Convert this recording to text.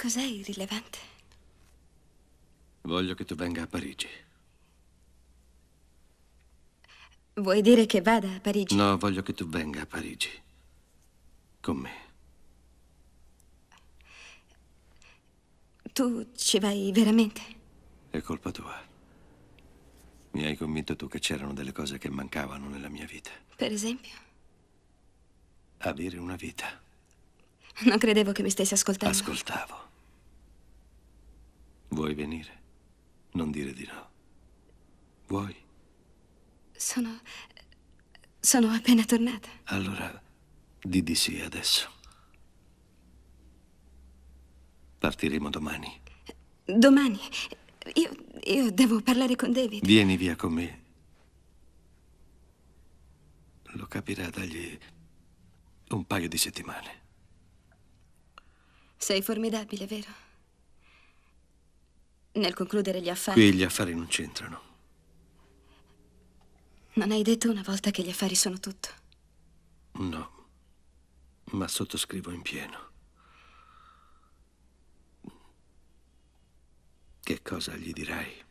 Cos'è irrilevante? Voglio che tu venga a Parigi. Vuoi dire che vada a Parigi? No, voglio che tu venga a Parigi. Con me. Tu ci vai veramente? È colpa tua. Mi hai convinto tu che c'erano delle cose che mancavano nella mia vita. Per esempio? Avere una vita. Non credevo che mi stessi ascoltando. Ascoltavo. Vuoi venire? Non dire di no. Vuoi? Sono... sono appena tornata. Allora, di di sì adesso. Partiremo domani. Domani? Io, io devo parlare con David. Vieni via con me. Lo capirà, dagli un paio di settimane. Sei formidabile, vero? Nel concludere gli affari... Qui gli affari non c'entrano. Non hai detto una volta che gli affari sono tutto? No, ma sottoscrivo in pieno. Che cosa gli dirai?